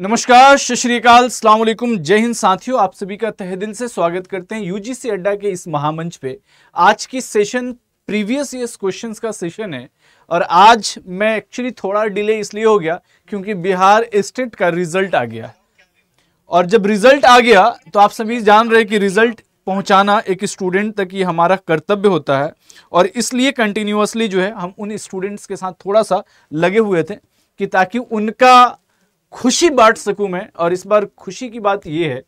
नमस्कार श्रीकाल सलामकुम जय हिंद साथियों आप सभी का तहे दिल से स्वागत करते हैं यूजीसी अड्डा के इस महामंच पे आज की सेशन प्रीवियस ईयर्स क्वेश्चंस का सेशन है और आज मैं एक्चुअली थोड़ा डिले इसलिए हो गया क्योंकि बिहार स्टेट का रिजल्ट आ गया और जब रिजल्ट आ गया तो आप सभी जान रहे कि रिजल्ट पहुंचाना एक स्टूडेंट तक ये हमारा कर्तव्य होता है और इसलिए कंटिन्यूसली जो है हम उन स्टूडेंट्स के साथ थोड़ा सा लगे हुए थे कि ताकि उनका खुशी बांट सकूं मैं और इस बार खुशी की बात यह है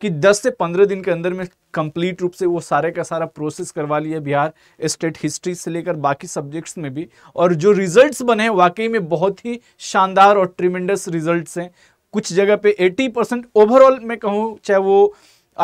कि 10 से 15 दिन के अंदर में कंप्लीट रूप से वो सारे का सारा प्रोसेस करवा लिया बिहार स्टेट हिस्ट्री से लेकर बाकी सब्जेक्ट्स में भी और जो रिजल्ट्स बने वाकई में बहुत ही शानदार और ट्रिमेंडस रिजल्ट्स हैं कुछ जगह पे 80 परसेंट ओवरऑल मैं कहूँ चाहे वो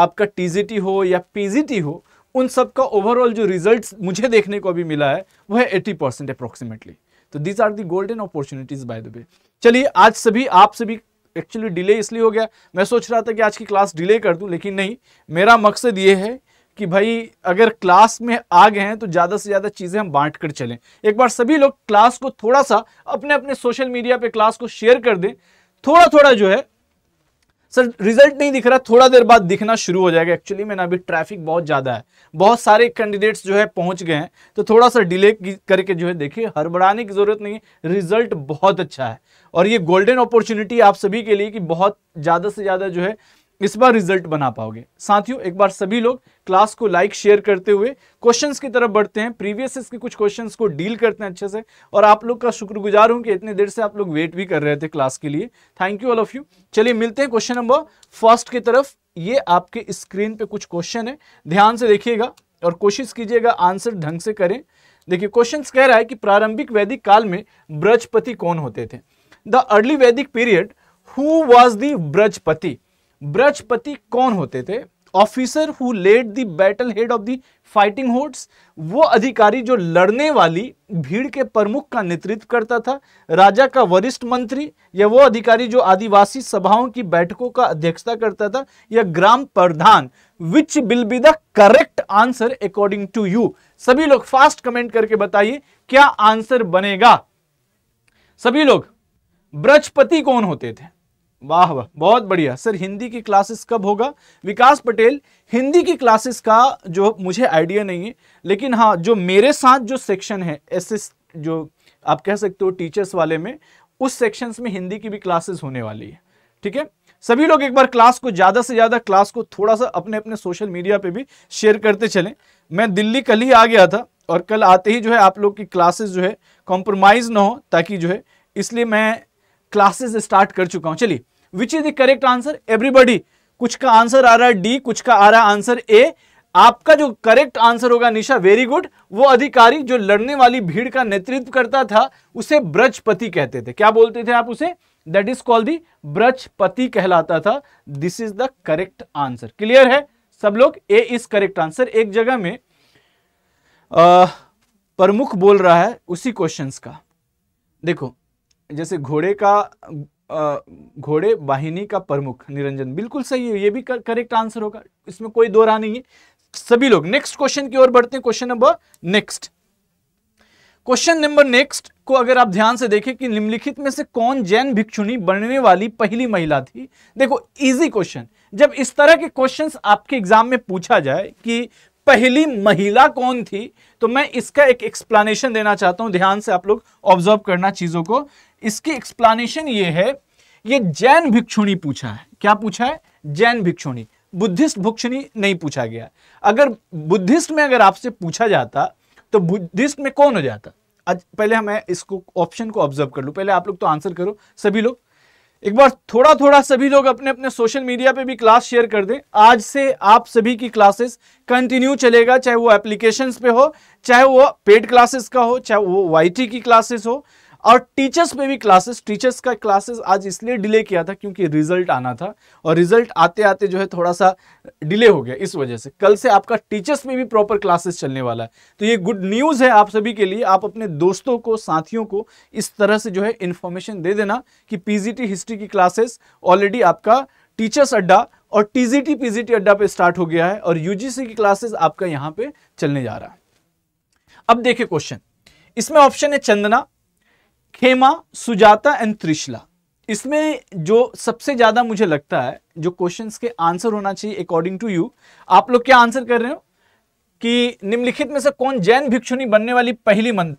आपका टी हो या पी हो उन सब का ओवरऑल जो रिजल्ट मुझे देखने को अभी मिला है वह एटी परसेंट अप्रोक्सीमेटली तो these are the golden opportunities by the way चलिए आज सभी आप सभी एक्चुअली डिले इसलिए हो गया मैं सोच रहा था कि आज की क्लास डिले कर दूं लेकिन नहीं मेरा मकसद ये है कि भाई अगर क्लास में आ गए हैं तो ज़्यादा से ज़्यादा चीज़ें हम बांट कर चलें एक बार सभी लोग क्लास को थोड़ा सा अपने अपने सोशल मीडिया पे क्लास को शेयर कर दें थोड़ा थोड़ा जो है सर रिजल्ट नहीं दिख रहा थोड़ा देर बाद दिखना शुरू हो जाएगा एक्चुअली मैंने अभी ट्रैफिक बहुत ज़्यादा है बहुत सारे कैंडिडेट्स जो है पहुंच गए हैं तो थोड़ा सा डिले करके जो है देखिए हड़बड़ाने की ज़रूरत नहीं है रिजल्ट बहुत अच्छा है और ये गोल्डन अपॉर्चुनिटी आप सभी के लिए कि बहुत ज़्यादा से ज़्यादा जो है इस बार रिजल्ट बना पाओगे साथियों एक बार सभी लोग क्लास को लाइक शेयर करते हुए क्वेश्चंस की तरफ बढ़ते हैं प्रीवियस के कुछ क्वेश्चंस को डील करते हैं अच्छे से और आप लोग का शुक्रगुजार हूं कि इतने देर से आप लोग वेट भी कर रहे थे क्लास के लिए thank you all of you चलिए मिलते हैं क्वेश्चन नंबर फर्स्ट की तरफ ये आपके स्क्रीन पे कुछ क्वेश्चन है ध्यान से देखिएगा और कोशिश कीजिएगा आंसर ढंग से करें देखिए क्वेश्चन कह रहा है कि प्रारंभिक वैदिक काल में ब्रजपति कौन होते थे the early Vedic period who was the brajapati brajapati कौन होते थे officer who led the battle head of the fighting hordes वो अधिकारी जो लड़ने वाली भीड़ के प्रमुख का नेतृत्व करता था राजा का वरिष्ठ मंत्री या वो अधिकारी जो आदिवासी सभाओं की बैठकों का अध्यक्षता करता था या ग्राम प्रधान which will be the correct answer according to you सभी लोग फास्ट कमेंट करके बताइए क्या आंसर बनेगा सभी लोग ब्रजपति कौन होते थे वाह वाह बहुत बढ़िया सर हिंदी की क्लासेस कब होगा विकास पटेल हिंदी की क्लासेस का जो मुझे आइडिया नहीं है लेकिन हाँ जो मेरे साथ जो सेक्शन है एस जो आप कह सकते हो टीचर्स वाले में उस सेक्शंस में हिंदी की भी क्लासेस होने वाली है ठीक है सभी लोग एक बार क्लास को ज़्यादा से ज़्यादा क्लास को थोड़ा सा अपने अपने सोशल मीडिया पे भी शेयर करते चलें मैं दिल्ली कल ही आ गया था और कल आते ही जो है आप लोग की क्लासेस जो है कॉम्प्रोमाइज़ ना हो ताकि जो है इसलिए मैं क्लासेस स्टार्ट कर चुका हूँ चलिए which is the correct answer everybody कुछ का आंसर आ रहा है डी कुछ का आ रहा है आंसर ए आपका जो करेक्ट आंसर होगा निशा वेरी गुड वो अधिकारी जो लड़ने वाली भीड़ का नेतृत्व करता था उसे ब्रजपति कहते थे क्या बोलते थे आप उसे that is called the brajapati कहलाता था this is the correct answer clear है सब लोग ए इज करेक्ट आंसर एक जगह में प्रमुख बोल रहा है उसी क्वेश्चन का देखो जैसे घोड़े का घोड़े वाहिनी का प्रमुख निरंजन बिल्कुल सही है ये भी करेक्ट आंसर होगा इसमें कोई दो नहीं है सभी लोग नेक्स्ट क्वेश्चन की ओर बढ़ते हैं question number next question number next को अगर आप ध्यान से देखें कि निम्नलिखित में से कौन जैन भिक्षुणी बनने वाली पहली महिला थी देखो इजी क्वेश्चन जब इस तरह के क्वेश्चंस आपके एग्जाम में पूछा जाए कि पहली महिला कौन थी तो मैं इसका एक एक्सप्लेनेशन देना चाहता हूं ध्यान से आप लोग ऑब्जर्व करना चीजों को इसकी एक्सप्लानेशन ये है ये जैन भिक्षुणी पूछा है क्या पूछा है जैन भिक्षुणी बुद्धिस्ट भिक्षुणी नहीं पूछा गया अगर बुद्धिस्ट में अगर आपसे पूछा जाता तो बुद्धिस्ट में कौन हो जाता आज पहले हमें इसको ऑप्शन को ऑब्जर्व कर लूँ पहले आप लोग तो आंसर करो सभी लोग एक बार थोड़ा थोड़ा सभी लोग अपने अपने सोशल मीडिया पे भी क्लास शेयर कर दें आज से आप सभी की क्लासेस कंटिन्यू चलेगा चाहे वो एप्लीकेशंस पे हो चाहे वो पेड क्लासेस का हो चाहे वो वाईटी की क्लासेस हो और टीचर्स में भी क्लासेस टीचर्स का क्लासेस आज इसलिए डिले किया था क्योंकि रिजल्ट आना था और रिजल्ट आते आते जो है थोड़ा सा डिले हो गया इस वजह से कल से आपका टीचर्स में भी प्रॉपर क्लासेस चलने वाला है तो ये गुड न्यूज़ है आप सभी के लिए आप अपने दोस्तों को साथियों को इस तरह से जो है इन्फॉर्मेशन दे देना कि पीजीटी हिस्ट्री की क्लासेस ऑलरेडी आपका टीचर्स अड्डा और टीजीटी पीजीटी अड्डा पे स्टार्ट हो गया है और यूजीसी की क्लासेस आपका यहाँ पे चलने जा रहा है अब देखिए क्वेश्चन इसमें ऑप्शन है चंदना खेमा सुजाता एंड त्रिशला इसमें जो सबसे ज़्यादा मुझे लगता है जो क्वेश्चंस के आंसर होना चाहिए अकॉर्डिंग टू यू आप लोग क्या आंसर कर रहे हो कि निम्नलिखित में से कौन जैन भिक्षुनी बनने वाली पहली मन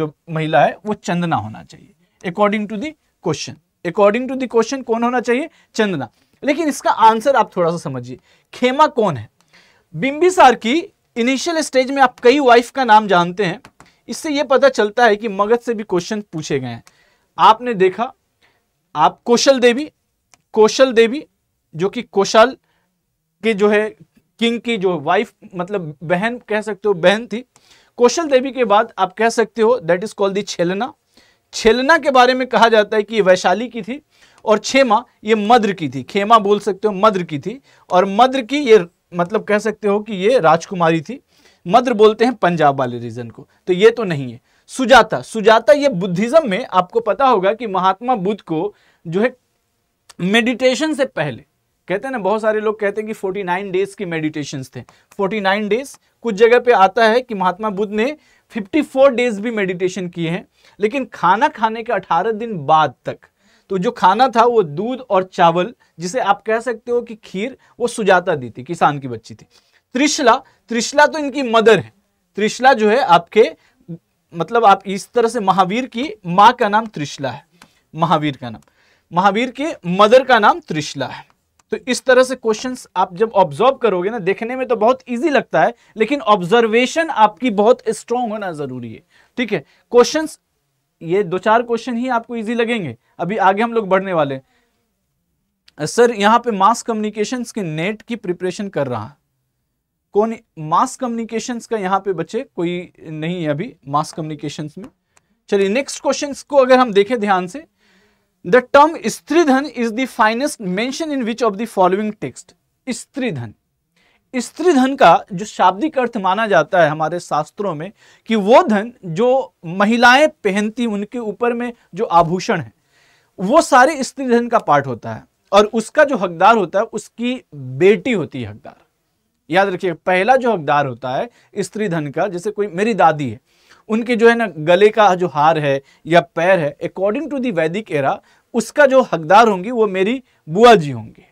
जो महिला है वो चंदना होना चाहिए according to the question according to the question कौन होना चाहिए चंदना लेकिन इसका आंसर आप थोड़ा सा समझिए खेमा कौन है बिंबिसार की इनिशियल स्टेज में आप कई वाइफ का नाम जानते हैं इससे यह पता चलता है कि मगध से भी क्वेश्चन पूछे गए हैं आपने देखा आप कौशल देवी कौशल देवी जो कि कौशल के जो है किंग की जो वाइफ मतलब बहन कह सकते हो बहन थी कौशल देवी के बाद आप कह सकते हो दैट इज कॉल्ड दी छेलना छेलना के बारे में कहा जाता है कि ये वैशाली की थी और छेमा ये मद्र की थी खेमा बोल सकते हो मद्र की थी और मद्र की ये मतलब कह सकते हो कि ये राजकुमारी थी मद्र बोलते हैं पंजाब वाले रीजन को तो ये तो नहीं है सुजाता सुजाता ये बुद्धिज्म में आपको पता होगा कि महात्मा बुद्ध को जो है मेडिटेशन से पहले कहते हैं ना बहुत सारे लोग कहते हैं कि फोर्टी नाइन डेज की मेडिटेशन थे फोर्टी नाइन डेज कुछ जगह पे आता है कि महात्मा बुद्ध ने फिफ्टी फोर डेज भी मेडिटेशन किए हैं लेकिन खाना खाने के अठारह दिन बाद तक तो जो खाना था वो दूध और चावल जिसे आप कह सकते हो कि खीर वो सुजाता दी थी किसान की बच्ची थी त्रिशला त्रिशला तो इनकी मदर है त्रिशला जो है आपके मतलब आप इस तरह से महावीर की माँ का नाम त्रिशला है महावीर का नाम महावीर के मदर का नाम त्रिशला है तो इस तरह से क्वेश्चंस आप जब ऑब्जर्व करोगे ना देखने में तो बहुत इजी लगता है लेकिन ऑब्जर्वेशन आपकी बहुत स्ट्रांग होना जरूरी है ठीक है क्वेश्चंस ये दो चार क्वेश्चन ही आपको इजी लगेंगे अभी आगे हम लोग बढ़ने वाले सर यहाँ पे मास कम्युनिकेशन के नेट की प्रिपरेशन कर रहा कौन मास कम्युनिकेशंस का यहाँ पे बच्चे कोई नहीं है अभी मास कम्युनिकेशंस में चलिए नेक्स्ट क्वेश्चन को अगर हम देखें ध्यान से the term stridhan is the finest mention in which of the following text stridhan stridhan का जो शाब्दिक अर्थ माना जाता है हमारे शास्त्रों में कि वो धन जो महिलाएं पहनती उनके ऊपर में जो आभूषण है वो सारे स्त्रीधन का पार्ट होता है और उसका जो हकदार होता है उसकी बेटी होती है हकदार याद रखिए पहला जो हकदार होता है स्त्री धन का जैसे कोई मेरी दादी है उनके जो है ना गले का जो हार है या पैर है अकॉर्डिंग टू दी वैदिक एरा उसका जो हकदार होंगी वो मेरी बुआ जी होंगी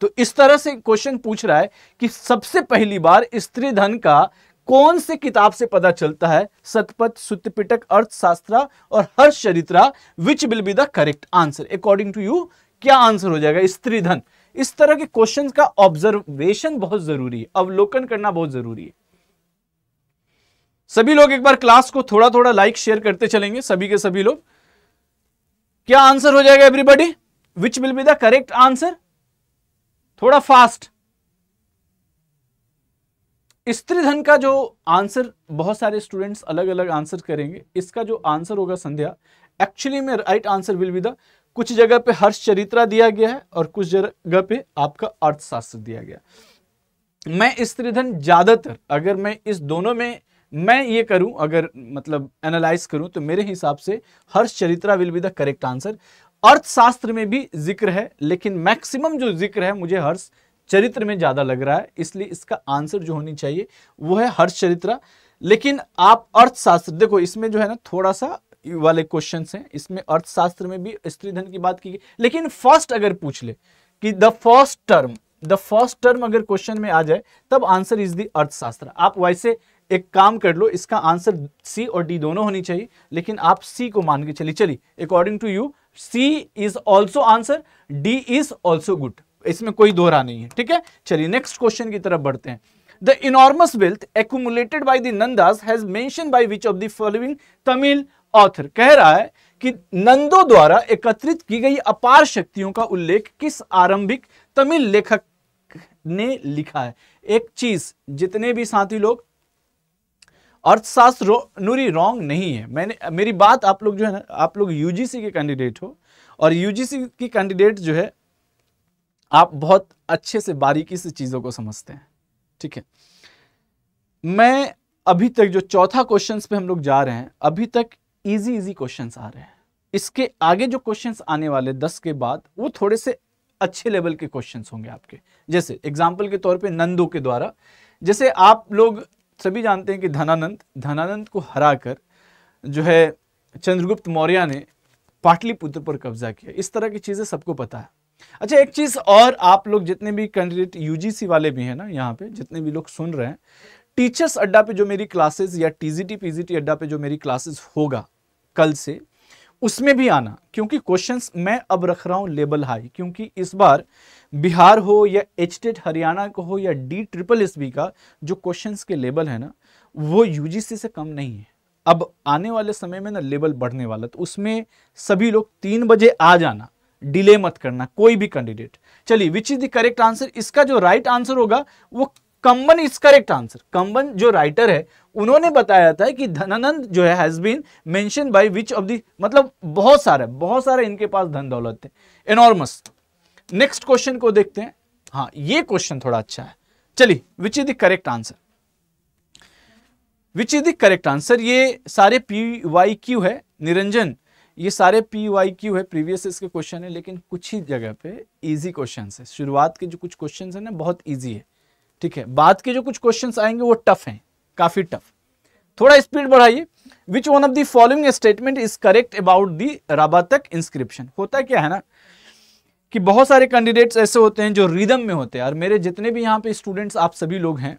तो इस तरह से क्वेश्चन पूछ रहा है कि सबसे पहली बार स्त्री धन का कौन से किताब से पता चलता है सतपथ सुतपिटक अर्थशास्त्रा और Harsha Charitra which will be the correct answer according to you क्या आंसर हो जाएगा स्त्री धन इस तरह के क्वेश्चंस का ऑब्जर्वेशन बहुत जरूरी है अवलोकन करना बहुत जरूरी है सभी लोग एक बार क्लास को थोड़ा थोड़ा लाइक शेयर करते चलेंगे सभी के सभी लोग क्या आंसर हो जाएगा everybody which will be the correct answer थोड़ा फास्ट स्त्री धन का जो आंसर बहुत सारे स्टूडेंट्स अलग अलग आंसर करेंगे इसका जो आंसर होगा संध्या एक्चुअली में right answer will be the कुछ जगह पे हर्ष चरित्रा दिया गया है और कुछ जगह पे आपका अर्थशास्त्र दिया गया मैं स्त्रीधन ज़्यादातर अगर मैं इस दोनों में मैं ये करूं अगर मतलब एनालाइज करूं तो मेरे हिसाब से Harsha Charitra will be the correct answer Arthashastra में भी जिक्र है लेकिन मैक्सिमम जो जिक्र है मुझे हर्ष चरित्र में ज़्यादा लग रहा है इसलिए इसका आंसर जो होनी चाहिए वो है हर्ष चरित्रा लेकिन आप अर्थशास्त्र देखो इसमें जो है ना थोड़ा सा वाले क्वेश्चन हैं इसमें अर्थशास्त्र में भी स्त्री धन की बात की गई लेकिन फर्स्ट अगर पूछ ले कि the first term the first term अगर क्वेश्चन में आ जाए तब आंसर इज द अर्थशास्त्र आप वैसे एक काम कर लो इसका आंसर सी और डी दोनों होनी चाहिए लेकिन आप सी को मान के चलिए चलिए according to you C is also answer D is also good इसमें कोई दोहरा नहीं है ठीक है चलिए नेक्स्ट क्वेश्चन की तरफ बढ़ते हैं the enormous wealth accumulated by the Nandas has mentioned by which of the following Tamil author कह रहा है कि नंदो द्वारा एकत्रित की गई अपार शक्तियों का उल्लेख किस आरंभिक तमिल लेखक ने लिखा है एक चीज जितने भी साथी लोग अर्थशास्त्र नूरी रॉन्ग नहीं है मैंने मेरी बात आप लोग जो है ना आप लोग यूजीसी के कैंडिडेट हो और यूजीसी की कैंडिडेट जो है आप बहुत अच्छे से बारीकी से चीज़ों को समझते हैं ठीक है मैं अभी तक जो चौथा क्वेश्चन पे हम लोग जा रहे हैं अभी तक इजी इजी क्वेश्चंस आ रहे हैं इसके आगे जो क्वेश्चंस आने वाले दस के बाद वो थोड़े से अच्छे लेवल के क्वेश्चंस होंगे आपके जैसे एग्जाम्पल के तौर पर नंदो के द्वारा जैसे आप लोग सभी जानते हैं कि धनानंद धनानंद को कर जो है चंद्रगुप्त मौर्य ने पाटलिपुत्र पर कब्जा किया इस तरह की चीज़ें सबको पता है अच्छा एक चीज़ और आप लोग जितने भी कैंडिडेट यूजीसी वाले भी हैं ना यहाँ पे जितने भी लोग सुन रहे हैं टीचर्स अड्डा पे जो मेरी क्लासेस या टीजीटी पीजीटी अड्डा पे जो मेरी क्लासेस होगा कल से उसमें भी आना क्योंकि क्वेश्चंस मैं अब रख रहा हूं लेबल हाई क्योंकि इस बार बिहार हो या एच हरियाणा का हो या डी ट्रिपल एस बी का जो क्वेश्चंस के लेबल है ना वो यूजीसी से कम नहीं है अब आने वाले समय में ना लेबल बढ़ने वाला तो उसमें सभी लोग तीन बजे आ जाना डिले मत करना कोई भी कैंडिडेट चलिए which is the correct answer इसका जो राइट right आंसर होगा वो Kamban is correct answer Kamban जो राइटर है उन्होंने बताया था कि धनानंद जो है has been mention by which of the मतलब बहुत सारे बहुत सारे इनके पास धन दौलत थे एनॉर्मस नेक्स्ट क्वेश्चन को देखते हैं हाँ ये क्वेश्चन थोड़ा अच्छा है चलिए which is the correct answer which is the correct answer ये सारे पी वाई क्यू है निरंजन ये सारे पी वाई क्यू है प्रीवियस इसके क्वेश्चन है लेकिन कुछ ही जगह पे इजी क्वेश्चन है शुरुआत के जो कुछ क्वेश्चन है ना बहुत ईजी है ठीक है बाद के जो कुछ क्वेश्चन आएंगे वो टफ हैं काफी टफ थोड़ा स्पीड बढ़ाइए विच one of the following statement is correct about the रबातक inscription होता क्या है ना कि बहुत सारे कैंडिडेट्स ऐसे होते हैं जो रिदम में होते हैं और मेरे जितने भी यहाँ पे स्टूडेंट्स आप सभी लोग हैं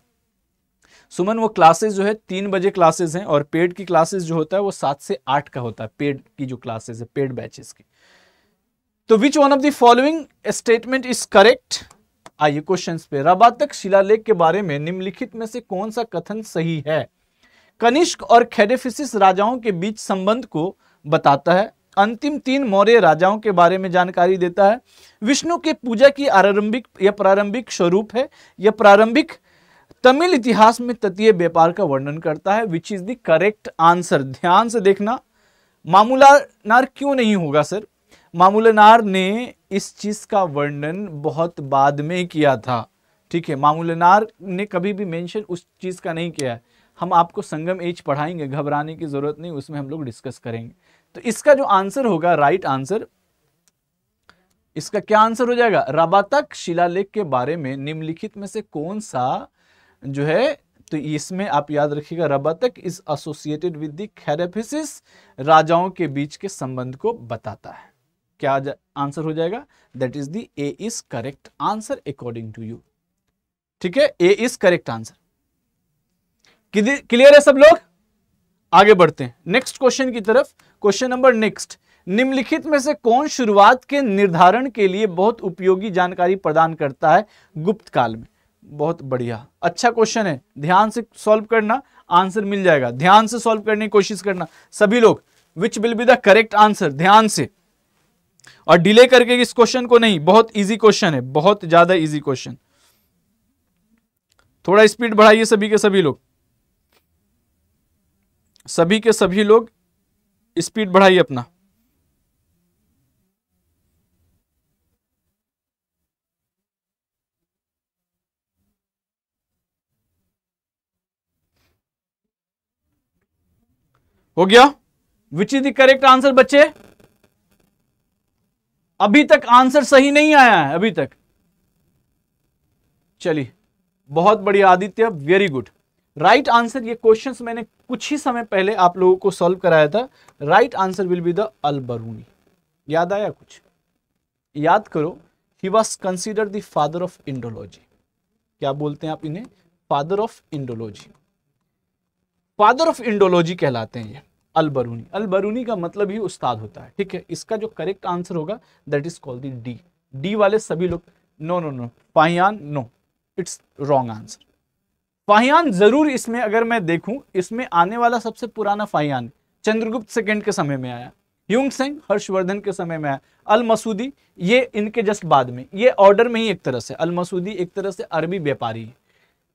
सुमन वो क्लासेस जो है तीन बजे क्लासेस हैं और पेड की क्लासेस जो होता है वो सात से आठ का होता है पेड की जो क्लासेस है पेड बैचेस की तो which one of the following statement is correct आइए क्वेश्चन पे रबातक शिलालेख के बारे में निम्नलिखित में से कौन सा कथन सही है कनिष्क और खेडेफिसिस राजाओं के बीच संबंध को बताता है अंतिम तीन मौर्य राजाओं के बारे में जानकारी देता है विष्णु के पूजा की आरंभिक या प्रारंभिक स्वरूप है यह प्रारंभिक तमिल इतिहास में तटीय व्यापार का वर्णन करता है which is the correct answer ध्यान से देखना मामूलानार क्यों नहीं होगा सर मामूलानार ने इस चीज़ का वर्णन बहुत बाद में किया था ठीक है मामूलनार ने कभी भी मेंशन उस चीज़ का नहीं किया हम आपको संगम एज पढ़ाएंगे घबराने की ज़रूरत नहीं उसमें हम लोग डिस्कस करेंगे तो इसका जो आंसर होगा राइट आंसर इसका क्या आंसर हो जाएगा रबातक शिलालेख के बारे में निम्नलिखित में से कौन सा जो है तो इसमें आप याद रखिएगा Rabatak is associated with the खेरेफिसिस राजाओं के बीच के संबंध को बताता है क्या आंसर हो जाएगा that is the A is correct answer according to you ठीक है A is correct answer clear है सब लोग आगे बढ़ते हैं नेक्स्ट क्वेश्चन की तरफ क्वेश्चन नंबर नेक्स्ट निम्नलिखित में से कौन शुरुआत के निर्धारण के लिए बहुत उपयोगी जानकारी प्रदान करता है गुप्त काल में बहुत बढ़िया अच्छा क्वेश्चन है ध्यान से सॉल्व करना आंसर मिल जाएगा ध्यान से सॉल्व करने की कोशिश करना सभी लोग which will be the correct answer ध्यान से और डिले करके इस क्वेश्चन को नहीं बहुत इजी क्वेश्चन है बहुत ज्यादा इजी क्वेश्चन थोड़ा स्पीड बढ़ाइए सभी के सभी लोग सभी के सभी लोग स्पीड बढ़ाइए अपना हो गया which is the correct answer बच्चे अभी तक आंसर सही नहीं आया है अभी तक चलिए बहुत बढ़िया Aditya very good right answer ये क्वेश्चंस मैंने कुछ ही समय पहले आप लोगों को सॉल्व कराया था right answer will be the Alberuni याद आया कुछ याद करो he was consider the father of Indology क्या बोलते हैं आप इन्हें father of Indology father of Indology कहलाते हैं ये अलबरूनी अलबरूनी का मतलब ही उस्ताद होता है ठीक है इसका जो करेक्ट आंसर होगा that is called the D D वाले सभी लोग no no no Fahien no it's wrong answer Fahien जरूर इसमें अगर मैं देखूं इसमें आने वाला सबसे पुराना फाहियान चंद्रगुप्त सेकेंड के समय में आया ह्यूंग सेंग हर्षवर्धन के समय में आया अल मसूदी ये इनके जस्ट बाद में ये ऑर्डर में ही एक तरह से अल मसूदी एक तरह से अरबी व्यापारी है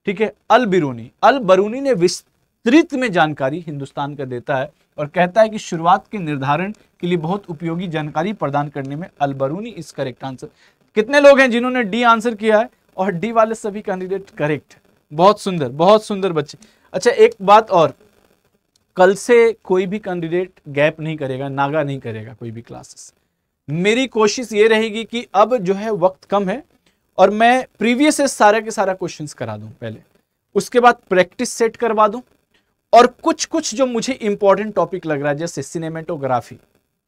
ठीक है अल बिरूनी अल बरूनी ने विस, अतिरिक्त में जानकारी हिंदुस्तान का देता है और कहता है कि शुरुआत के निर्धारण के लिए बहुत उपयोगी जानकारी प्रदान करने में अलबरूनी इस करेक्ट आंसर कितने लोग हैं जिन्होंने डी आंसर किया है और डी वाले सभी कैंडिडेट करेक्ट बहुत सुंदर बहुत सुंदर बच्चे अच्छा एक बात और कल से कोई भी कैंडिडेट गैप नहीं करेगा नागा नहीं करेगा कोई भी क्लासेस मेरी कोशिश ये रहेगी कि अब जो है वक्त कम है और मैं प्रीवियस से के सारा क्वेश्चंस करा दूं पहले उसके बाद प्रैक्टिस सेट करवा दूं और कुछ कुछ जो मुझे इंपॉर्टेंट टॉपिक लग रहा है जैसे सिनेमेटोग्राफी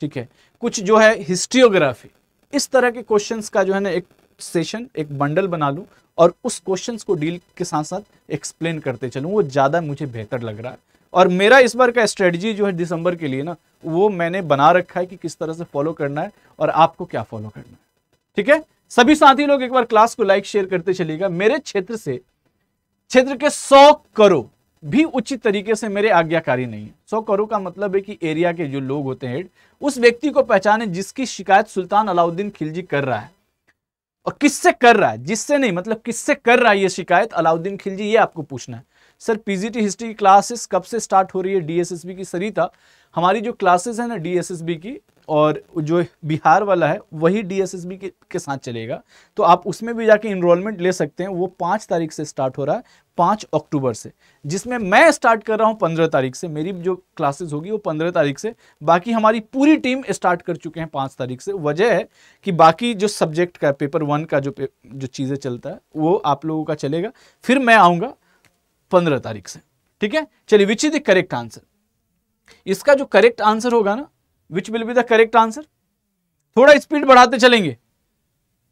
ठीक है कुछ जो है हिस्ट्रियोग्राफी इस तरह के क्वेश्चंस का जो है ना एक सेशन एक बंडल बना लूँ और उस क्वेश्चंस को डील के साथ साथ एक्सप्लेन करते चलूँ वो ज़्यादा मुझे बेहतर लग रहा है और मेरा इस बार का स्ट्रेटजी जो है दिसंबर के लिए ना वो मैंने बना रखा है कि किस तरह से फॉलो करना है और आपको क्या फॉलो करना है ठीक है सभी साथी लोग एक बार क्लास को लाइक शेयर करते चलिएगा मेरे क्षेत्र से क्षेत्र के सौ करोड़ भी उचित तरीके से मेरे आज्ञाकारी नहीं है सौ करो का मतलब है कि एरिया के जो लोग होते हैं उस व्यक्ति को पहचाने जिसकी शिकायत सुल्तान अलाउद्दीन खिलजी कर रहा है और किससे कर रहा है जिससे नहीं मतलब किससे कर रहा है ये शिकायत अलाउद्दीन खिलजी ये आपको पूछना है सर पीजीटी हिस्ट्री की क्लासेस कब से स्टार्ट हो रही है डीएसएसबी की सरिता हमारी जो क्लासेस है ना डीएसएसबी की और जो बिहार वाला है वही डीएसएसबी के, के साथ चलेगा तो आप उसमें भी जाके इनरोलमेंट ले सकते हैं वो पाँच तारीख से स्टार्ट हो रहा है पाँच अक्टूबर से जिसमें मैं स्टार्ट कर रहा हूँ पंद्रह तारीख से मेरी जो क्लासेस होगी वो पंद्रह तारीख से बाकी हमारी पूरी टीम स्टार्ट कर चुके हैं पाँच तारीख से वजह है कि बाकी जो सब्जेक्ट का पेपर वन का जो जो चीज़ें चलता है वो आप लोगों का चलेगा फिर मैं आऊँगा पंद्रह तारीख से ठीक है चलिए which is the correct answer इसका जो करेक्ट आंसर होगा ना which will be the correct answer थोड़ा स्पीड बढ़ाते चलेंगे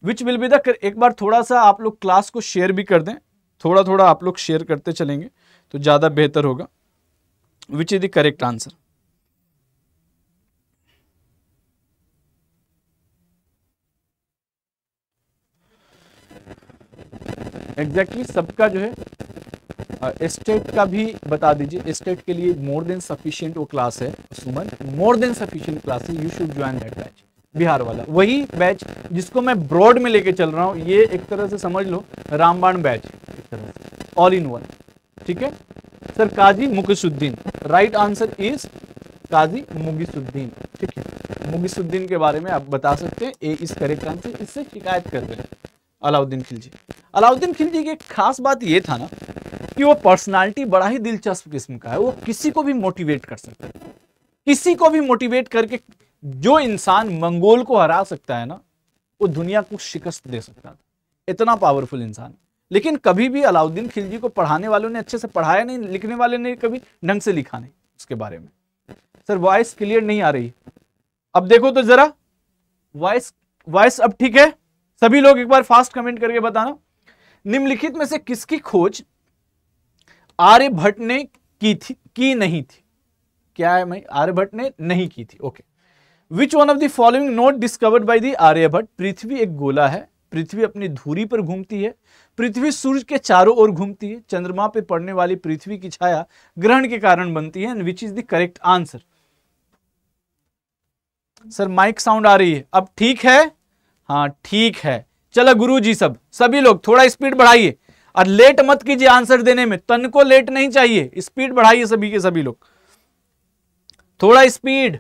विच विल बी द एक बार थोड़ा सा आप लोग क्लास को शेयर भी कर दें थोड़ा थोड़ा आप लोग शेयर करते चलेंगे तो ज़्यादा बेहतर होगा which is the correct answer exactly exactly सबका जो है स्टेट का भी बता दीजिए स्टेट के लिए मोर देन सफिशियंट वो क्लास है Suman more than sufficient class है you should join that batch Bihar वाला वही बैच जिसको मैं ब्रॉड में लेके चल रहा हूँ ये एक तरह से समझ लो रामबाण बैच एक तरह से ऑल इन वन ठीक है sir Qazi Mughisuddin right answer is Qazi Mughisuddin ठीक है मुगिसुद्दीन के बारे में आप बता सकते हैं ए इस करेक्ट आंसर इससे शिकायत कर रहे हैं अलाउद्दीन खिलजी अलाउद्दीन खिलजी की एक खास बात ये था ना क्योंकि वो पर्सनालिटी बड़ा ही दिलचस्प किस्म का है वो किसी को भी मोटिवेट कर सकता है किसी को भी मोटिवेट करके जो इंसान मंगोल को हरा सकता है ना वो दुनिया को शिकस्त दे सकता था इतना पावरफुल इंसान लेकिन कभी भी अलाउद्दीन खिलजी को पढ़ाने वालों ने अच्छे से पढ़ाया नहीं लिखने वाले ने कभी ढंग से लिखा नहीं उसके बारे में सर वॉइस क्लियर नहीं आ रही अब देखो तो जरा वॉइस वॉइस अब ठीक है सभी लोग एक बार फास्ट कमेंट करके बताना निम्नलिखित में से किसकी खोज आर्यभट्ट ने की थी की नहीं थी क्या है भाई आर्यभट्ट ने नहीं की थी okay which one of the following not discovered by the Aryabhatta पृथ्वी एक गोला है पृथ्वी अपनी धूरी पर घूमती है पृथ्वी सूर्य के चारों ओर घूमती है चंद्रमा पे पड़ने वाली पृथ्वी की छाया ग्रहण के कारण बनती है and which is the correct answer sir mike sound आ रही है अब ठीक है हाँ ठीक है चलो गुरु जी सब सभी लोग थोड़ा स्पीड बढ़ाइए और लेट मत कीजिए आंसर देने में तन को लेट नहीं चाहिए स्पीड बढ़ाइए सभी के सभी लोग थोड़ा स्पीड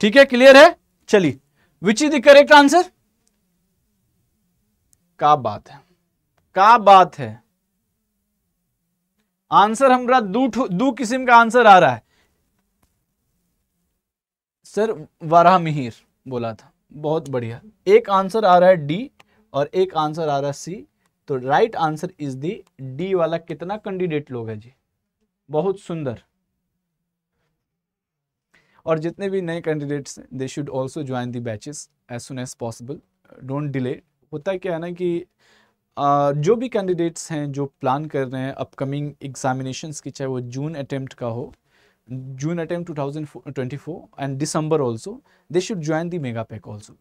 ठीक है क्लियर है चलिए which is the correct answer का बात है का बात है आंसर हमारा दो दो किस्म का आंसर आ रहा है सर वाराह मिहिर बोला था बहुत बढ़िया एक आंसर आ रहा है डी और एक आंसर आ रहा है सी तो right answer is the D वाला कितना कैंडिडेट लोग है जी बहुत सुंदर और जितने भी नए candidates they should also join the batches as soon as possible don't delay होता क्या है ना कि जो भी कैंडिडेट्स हैं जो प्लान कर रहे हैं अपकमिंग एग्जामिनेशंस की चाहे वो जून अटैम्प्ट का हो जून अटैम्प्ट 2024 एंड दिसंबर also, they should join the mega pack also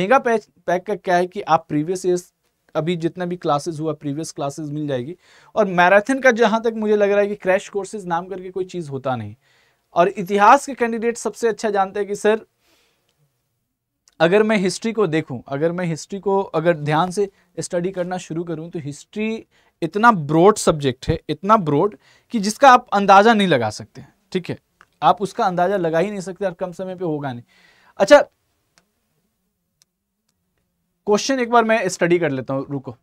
mega pack pack का क्या है कि आप प्रीवियस ईयर अभी जितना भी क्लासेस हुआ प्रीवियस क्लासेस मिल जाएगी और मैराथन का जहाँ तक मुझे लग रहा है कि क्रैश कोर्सेज नाम करके कोई चीज़ होता नहीं और इतिहास के कैंडिडेट सबसे अच्छा जानते हैं कि सर अगर मैं हिस्ट्री को देखूं अगर मैं हिस्ट्री को अगर ध्यान से स्टडी करना शुरू करूं तो हिस्ट्री इतना ब्रॉड सब्जेक्ट है इतना ब्रॉड कि जिसका आप अंदाज़ा नहीं लगा सकते ठीक है आप उसका अंदाज़ा लगा ही नहीं सकते और कम समय पे होगा नहीं अच्छा क्वेश्चन एक बार मैं स्टडी कर लेता हूं रुको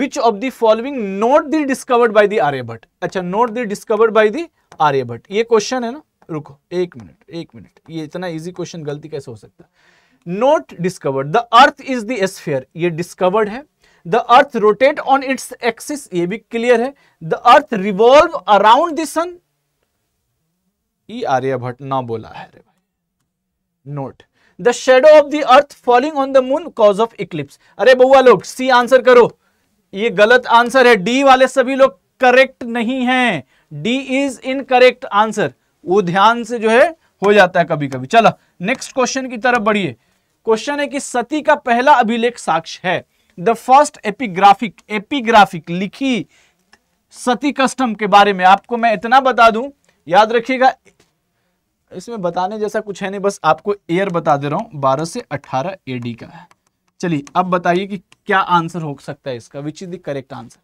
which of the following not the discovered by the Aryabhatta अच्छा not the discovered by the Aryabhatta ये क्वेश्चन है ना रुको एक मिनट एक मिनट ये इतना इजी क्वेश्चन गलती कैसे हो सकता है not discovered the earth is the sphere ये डिस्कवर्ड है the earth rotate on its axis ये भी क्लियर है the earth revolve around the sun ई आर्यभट्ट ना बोला है not the shadow of the earth falling on the moon cause of eclipse अरे बउआ लोग सी आंसर करो ये गलत आंसर है डी वाले सभी लोग करेक्ट नहीं है डी इज करेक्ट आंसर वो ध्यान से जो है हो जाता है कभी कभी चलो नेक्स्ट क्वेश्चन की तरफ बढ़िए क्वेश्चन है कि सती का पहला अभिलेख साक्ष्य है द फर्स्ट एपिग्राफिक एपिग्राफिक लिखी सती कस्टम के बारे में आपको मैं इतना बता दूं याद रखिएगा इसमें बताने जैसा कुछ है नहीं बस आपको एयर बता दे रहा हूं बारह से अठारह एडी का है चलिए अब बताइए कि क्या आंसर हो सकता है इसका which is the correct answer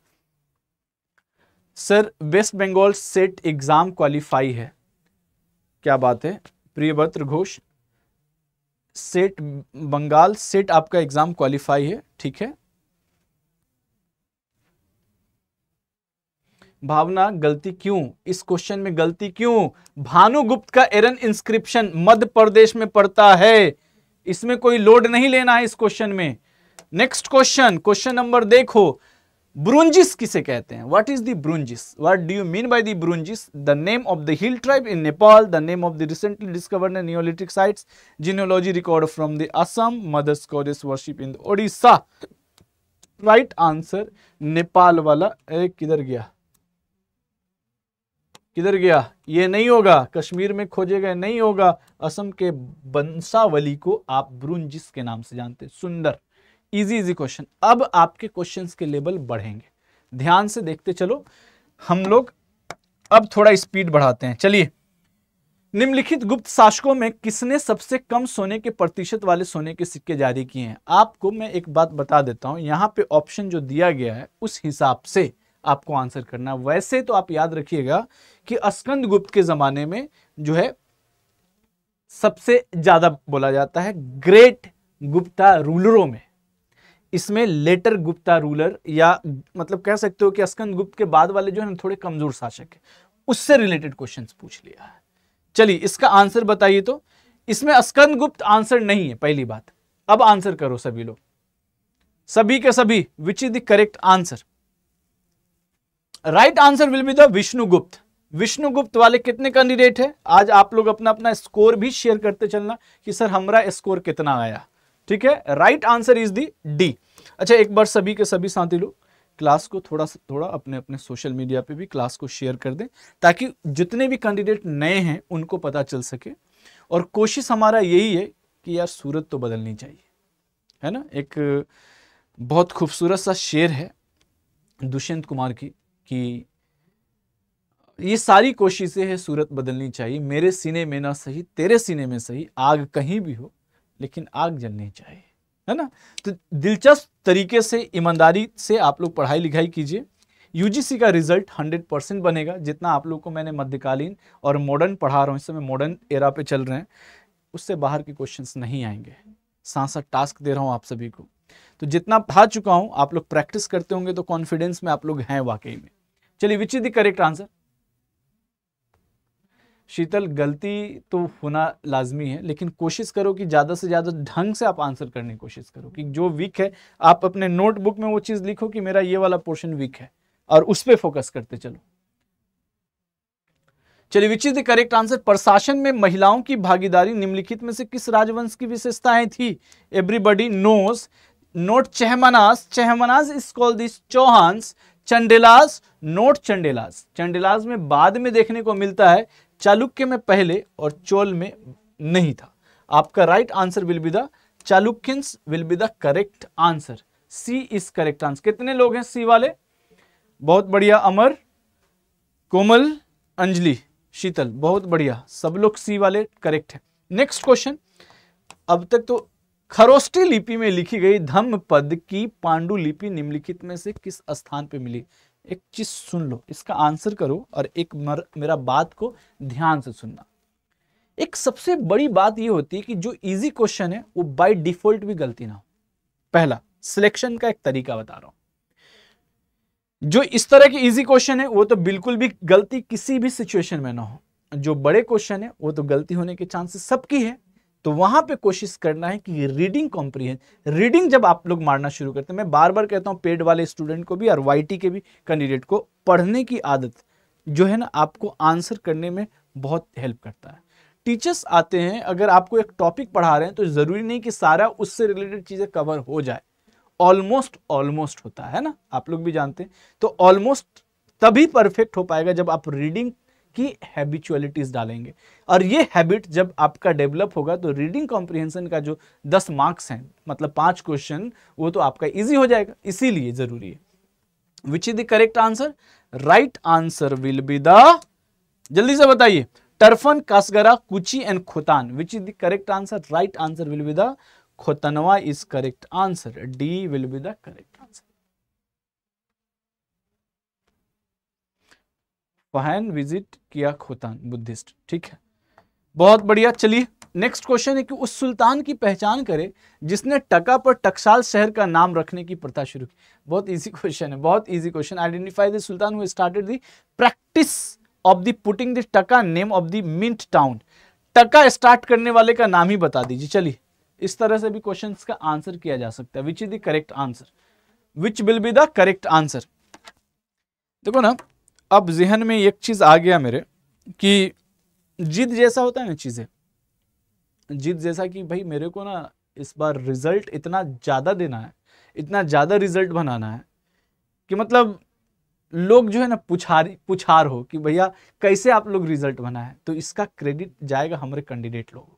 sir west Bengal SET exam qualify है क्या बात है प्रियव्रत घोष सेट बंगाल सेट आपका एग्जाम क्वालिफाई है ठीक है भावना गलती क्यों इस क्वेश्चन में गलती क्यों भानुगुप्त का एरन इंस्क्रिप्शन मध्य प्रदेश में पड़ता है इसमें कोई लोड नहीं लेना है इस क्वेश्चन में नेक्स्ट क्वेश्चन क्वेश्चन नंबर देखो ब्रुंजिस किसे कहते हैं what is the what do you mean by the Buranjis the name of the hill tribe in Nepal the name of the recently discovered neolithic sites genealogy record from the Assam mothers कॉरिस worship in Odisha right answer Nepal वाला एक किधर गया किधर गया ये नहीं होगा कश्मीर में खोजे गए नहीं होगा असम के बंसावली को आप ब्रुंजिस के नाम से जानते सुंदर इजी इजी क्वेश्चन अब आपके क्वेश्चन के लेवल बढ़ेंगे ध्यान से देखते चलो हम लोग अब थोड़ा स्पीड बढ़ाते हैं चलिए निम्नलिखित गुप्त शासकों में किसने सबसे कम सोने के प्रतिशत वाले सोने के सिक्के जारी किए हैं आपको मैं एक बात बता देता हूं यहां पे ऑप्शन जो दिया गया है उस हिसाब से आपको आंसर करना वैसे तो आप याद रखिएगा कि अस्कंद गुप्त के जमाने में जो है सबसे ज्यादा बोला जाता है ग्रेट गुप्ता रूलरों में इसमें लेटर गुप्ता रूलर या मतलब कह सकते हो कि अस्कंद गुप्त के बाद वाले जो है थोड़े कमजोर शासक है उससे रिलेटेड क्वेश्चन पूछ लिया है चलिए इसका आंसर बताइए तो इसमें अस्कंद गुप्त आंसर नहीं है पहली बात अब आंसर करो सभी लोग सभी के सभी which is the correct answer right answer will be the Vishnugupta Vishnugupta वाले कितने कैंडिडेट है आज आप लोग अपना अपना स्कोर भी शेयर करते चलना कि सर हमारा स्कोर कितना आया ठीक है right answer is the D अच्छा एक बार सभी के सभी साथी लोग क्लास को थोड़ा थोड़ा अपने अपने सोशल मीडिया पे भी क्लास को शेयर कर दें ताकि जितने भी कैंडिडेट नए हैं उनको पता चल सके और कोशिश हमारा यही है कि यार सूरत तो बदलनी चाहिए है ना एक बहुत खूबसूरत सा शेर है दुष्यंत कुमार की कि ये सारी कोशिशें हैं सूरत बदलनी चाहिए मेरे सीने में ना सही तेरे सीने में सही आग कहीं भी हो लेकिन आग जलनी चाहिए है ना तो दिलचस्प तरीके से ईमानदारी से आप लोग पढ़ाई लिखाई कीजिए यूजीसी का रिजल्ट 100 परसेंट बनेगा जितना आप लोग को मैंने मध्यकालीन और मॉडर्न पढ़ा रहा हूँ इस समय मॉडर्न एरा पे चल रहे हैं उससे बाहर के क्वेश्चन नहीं आएंगे साथ साथ टास्क दे रहा हूँ आप सभी को तो जितना पढ़ा चुका हूँ आप लोग प्रैक्टिस करते होंगे तो कॉन्फिडेंस में आप लोग हैं वाकई में चलिए which is the correct answer Sheetal गलती तो होना लाजमी है लेकिन कोशिश करो कि ज़्यादा से ज़्यादा ढंग से आप आंसर करने की कोशिश करो कि जो वीक है आप अपने नोटबुक में वो चीज़ लिखो कि मेरा ये वाला पोर्शन वीक है और उस पर फोकस करते चलो चलिए which is the correct answer प्रशासन में महिलाओं की भागीदारी निम्नलिखित में से किस राजवंश की विशेषताएं थी everybody knows not Chahamanas Chahamanas is call this Chauhan Chandelas not Chandelas Chandelas में बाद में देखने को मिलता है चालुक्य में पहले और चोल में नहीं था आपका right answer will be the Chalukyans will be the correct answer C is correct answer कितने लोग हैं सी वाले बहुत बढ़िया अमर कोमल अंजलि शीतल बहुत बढ़िया सब लोग सी वाले करेक्ट है नेक्स्ट क्वेश्चन अब तक तो खरोष्टी लिपि में लिखी गई धम्म पद की पांडुलिपि निम्नलिखित में से किस स्थान पर मिली एक चीज सुन लो इसका आंसर करो और एक मर, मेरा बात को ध्यान से सुनना एक सबसे बड़ी बात यह होती है कि जो इजी क्वेश्चन है वो बाय डिफॉल्ट भी गलती ना हो पहला सिलेक्शन का एक तरीका बता रहा हूं जो इस तरह के इजी क्वेश्चन है वो तो बिल्कुल भी गलती किसी भी सिचुएशन में ना हो जो बड़े क्वेश्चन है वो तो गलती होने के चांसेस सबकी है तो वहां पे कोशिश करना है कि रीडिंग कॉम्प्रीहेंस रीडिंग जब आप लोग मारना शुरू करते हैं मैं बार बार कहता हूं पेड वाले स्टूडेंट को भी और वाई के भी कैंडिडेट को पढ़ने की आदत जो है ना आपको आंसर करने में बहुत हेल्प करता है टीचर्स आते हैं अगर आपको एक टॉपिक पढ़ा रहे हैं तो ज़रूरी नहीं कि सारा उससे रिलेटेड चीज़ें कवर हो जाए ऑलमोस्ट ऑलमोस्ट होता है ना आप लोग भी जानते हैं तो ऑलमोस्ट तभी परफेक्ट हो पाएगा जब आप रीडिंग की हैबिचुअलिटीज़ डालेंगे और ये हैबिट जब आपका डेवलप होगा तो रीडिंग कॉम्प्रिहेंसन का जो दस मार्क्स हैं मतलब पांच क्वेश्चन वो तो आपका इजी हो जाएगा इसीलिए ज़रूरी है which is the correct answer right answer will be the जल्दी से बताइए Turfan Kashgar Kucha and Khotan which is the correct answer right answer will be the खोतनवा is correct answer D will be the correct Fahien visit किया Khotan Buddhist ठीक है बहुत बढ़िया चलिए नेक्स्ट क्वेश्चन है कि उस सुल्तान की पहचान करे जिसने टका पर टकसाल शहर का नाम रखने की प्रथा शुरू की बहुत इजी क्वेश्चन है बहुत easy question identify the sultan who started the practice of the putting the taka name of the mint town taka start करने वाले का नाम ही बता दीजिए चलिए इस तरह से भी क्वेश्चन का आंसर किया जा सकता है which is the correct answer which will be the correct answer देखो ना अब जहन में एक चीज़ आ गया मेरे कि जिद जैसा होता है ना चीज़ें जिद जैसा कि भाई मेरे को ना इस बार रिज़ल्ट इतना ज़्यादा देना है इतना ज़्यादा रिज़ल्ट बनाना है कि मतलब लोग जो है ना पुछार पुछार हो कि भैया कैसे आप लोग रिज़ल्ट बनाए तो इसका क्रेडिट जाएगा हमारे कैंडिडेट लोगों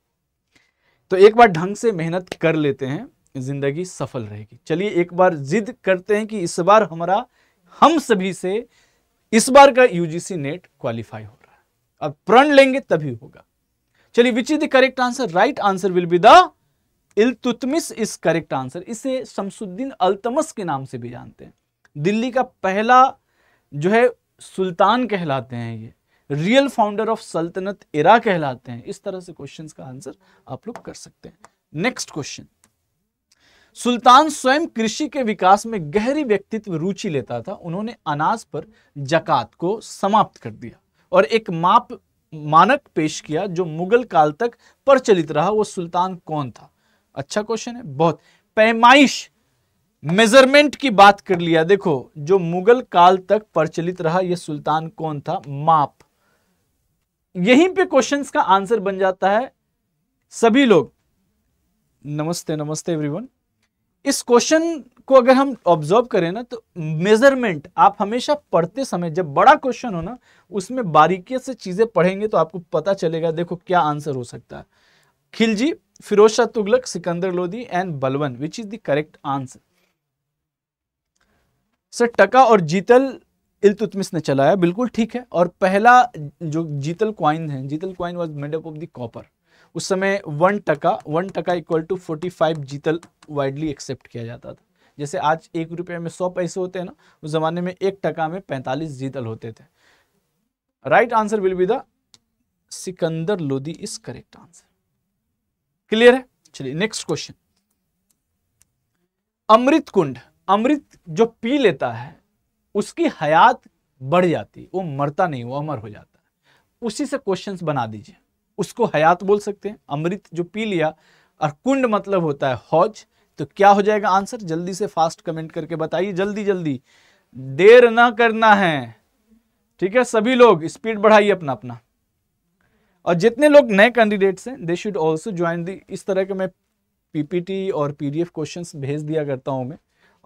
तो एक बार ढंग से मेहनत कर लेते हैं ज़िंदगी सफल रहेगी चलिए एक बार जिद करते हैं कि इस बार हमारा हम सभी से इस बार का यूजीसी नेट क्वालिफाई हो रहा है अब प्रण लेंगे तभी होगा चलिए which is the correct answer right answer will be the Iltutmish is correct answer इसे शमसुद्दीन अल्तमस के नाम से भी जानते हैं दिल्ली का पहला जो है सुल्तान कहलाते हैं ये रियल फाउंडर ऑफ सल्तनत इरा कहलाते हैं इस तरह से क्वेश्चंस का आंसर आप लोग कर सकते हैं नेक्स्ट क्वेश्चन सुल्तान स्वयं कृषि के विकास में गहरी व्यक्तित्व रुचि लेता था उन्होंने अनाज पर जकात को समाप्त कर दिया और एक माप मानक पेश किया जो मुगल काल तक प्रचलित रहा वो सुल्तान कौन था अच्छा क्वेश्चन है बहुत पैमाइश मेजरमेंट की बात कर लिया देखो जो मुगल काल तक प्रचलित रहा यह सुल्तान कौन था माप यहीं पे क्वेश्चंस का आंसर बन जाता है सभी लोग नमस्ते नमस्ते एवरीवन इस क्वेश्चन को अगर हम ऑब्जर्व करें ना तो मेजरमेंट आप हमेशा पढ़ते समय जब बड़ा क्वेश्चन हो ना उसमें बारीकी से चीज़ें पढ़ेंगे तो आपको पता चलेगा देखो क्या आंसर हो सकता है Khilji Firoz Shah Tughlaq Sikandar Lodi and Balban which is the correct answer sir taka और जीतल इलतुतमिस ने चलाया बिल्कुल ठीक है और पहला जो जीतल क्वाइन है jital coin was made up of the copper उस समय one taka one taka equal to forty five jital widely accept किया जाता था जैसे आज एक रुपये में सौ पैसे होते हैं ना उस ज़माने में एक टका में पैंतालीस जीतल होते थे right answer will be the Sikandar Lodi is correct answer clear है चलिए नेक्स्ट क्वेश्चन अमृत कुंड अमृत जो पी लेता है उसकी हयात बढ़ जाती है वो मरता नहीं वो अमर हो जाता है उसी से क्वेश्चंस बना दीजिए उसको हयात बोल सकते हैं अमृत जो पी लिया और कुंड मतलब होता है हौज तो क्या हो जाएगा आंसर जल्दी से फास्ट कमेंट करके बताइए जल्दी जल्दी देर ना करना है ठीक है सभी लोग स्पीड बढ़ाइए अपना अपना और जितने लोग नए कैंडिडेट्स हैं they should also join the इस तरह के मैं पीपीटी और पीडीएफ क्वेश्चंस भेज दिया करता हूं मैं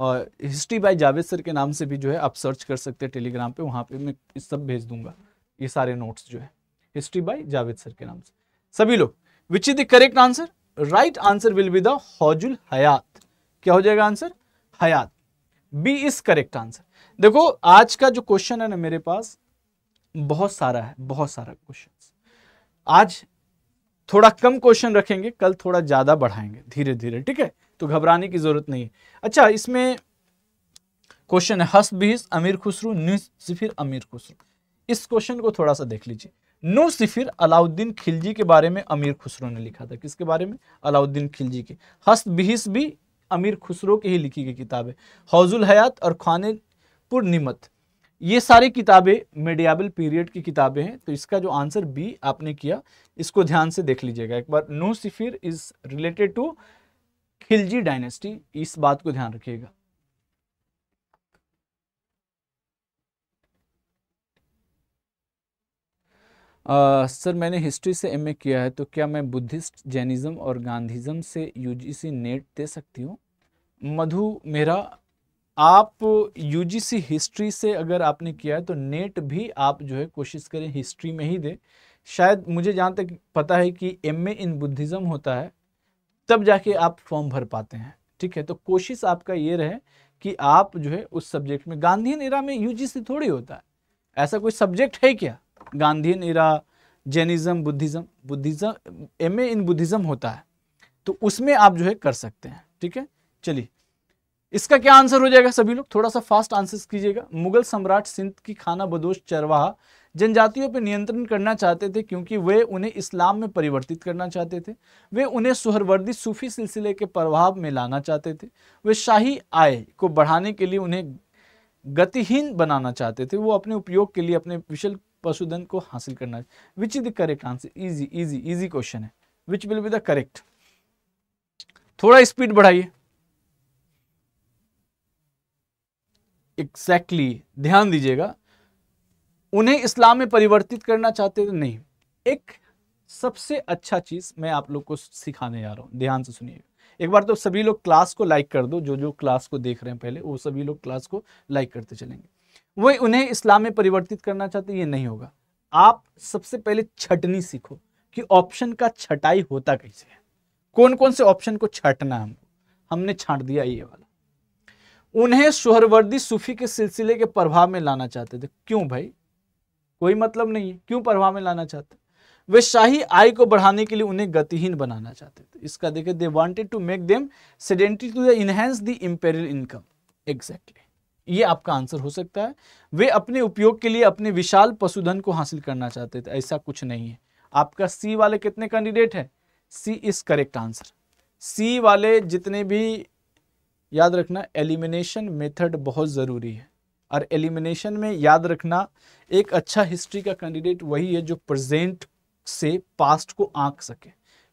और हिस्ट्री बाय जावेद सर के नाम से भी जो है आप सर्च कर सकते हैं टेलीग्राम पे वहाँ पे मैं सब भेज दूंगा ये सारे नोट्स जो है हिस्ट्री बाय जावेद सर के नाम से सभी लोग which is the correct answer right answer will be the Hauzul Hayat क्या हो जाएगा answer Hayat B is correct answer देखो आज का जो क्वेश्चन है ना मेरे पास बहुत सारा है बहुत सारा क्वेश्चन आज थोड़ा कम क्वेश्चन रखेंगे कल थोड़ा ज्यादा बढ़ाएंगे धीरे धीरे ठीक है तो घबराने की जरूरत नहीं है अच्छा इसमें क्वेश्चन है हस बीस अमीर खुसरू निस फिर अमीर खुसरू इस क्वेश्चन को थोड़ा सा देख लीजिए नो सिफिर अलाउद्दीन खिलजी के बारे में अमीर खुसरो ने लिखा था किसके बारे में अलाउद्दीन खिलजी के हस्त बिहिस भी अमीर खुसरो की ही लिखी गई किताब है हौजुल हयात और पुर निमत ये सारी किताबें मेडियाबल पीरियड की किताबें हैं तो इसका जो आंसर बी आपने किया इसको ध्यान से देख लीजिएगा एक बार Nuh Sipihr is related to Khilji dynasty इस बात को ध्यान रखिएगा आ, सर मैंने हिस्ट्री से एमए किया है तो क्या मैं बुद्धिस्ट जैनिज़्म और गांधीज़म से यूजीसी नेट दे सकती हूँ मधु मेरा आप यूजीसी हिस्ट्री से अगर आपने किया है तो नेट भी आप जो है कोशिश करें हिस्ट्री में ही दें शायद मुझे जहाँ तक पता है कि एमए इन बुद्धिज़्म होता है तब जाके आप फॉर्म भर पाते हैं ठीक है तो कोशिश आपका ये रहे कि आप जो है उस सब्जेक्ट में गांधी निरा में यूजीसी थोड़ी होता है ऐसा कोई सब्जेक्ट है क्या Gandhian era Jainism Buddhism Buddhism M in Buddhism होता है तो उसमें आप जो है कर सकते हैं ठीक है चलिए इसका क्या आंसर हो जाएगा सभी लोग थोड़ा सा फास्ट आंसर कीजिएगा मुगल सम्राट सिंध की खाना बदोश चरवाहा जनजातियों पर नियंत्रण करना चाहते थे क्योंकि वे उन्हें इस्लाम में परिवर्तित करना चाहते थे वे उन्हें सुहरवर्दी सूफी सिलसिले के प्रभाव में लाना चाहते थे वे शाही आय को बढ़ाने के लिए उन्हें गतिहीन बनाना चाहते थे वो अपने उपयोग के लिए अपने विशल पशुधन को हासिल करना which is the correct answer easy easy easy question है which will be the correct थोड़ा स्पीड बढ़ाइए एग्जैक्टली exactly, ध्यान दीजिएगा उन्हें इस्लाम में परिवर्तित करना चाहते थे तो नहीं एक सबसे अच्छा चीज मैं आप लोग को सिखाने जा रहा हूं ध्यान से सुनिए एक बार तो सभी लोग क्लास को लाइक कर दो जो जो क्लास को देख रहे हैं पहले वो सभी लोग क्लास को लाइक करते चलेंगे वो उन्हें इस्लाम में परिवर्तित करना चाहते ये नहीं होगा आप सबसे पहले छटनी सीखो कि ऑप्शन का छटाई होता कैसे है कौन कौन से ऑप्शन को छटना हमको हमने छाट दिया ये वाला उन्हें शोहरवर्दी सूफी के सिलसिले के प्रभाव में लाना चाहते थे क्यों भाई कोई मतलब नहीं है क्यों प्रभाव में लाना चाहते वे शाही आय को बढ़ाने के लिए उन्हें गतिहीन बनाना चाहते थे इसका देखिए they wanted to make them sedentary to enhance the imperial income exactly ये आपका आंसर हो सकता है वे अपने उपयोग के लिए अपने विशाल पशुधन को हासिल करना चाहते थे ऐसा कुछ नहीं है आपका सी वाले कितने कैंडिडेट है C is correct answer C वाले जितने भी याद रखना एलिमिनेशन मेथड बहुत ज़रूरी है और एलिमिनेशन में याद रखना एक अच्छा हिस्ट्री का कैंडिडेट वही है जो प्रेजेंट से पास्ट को आंक सके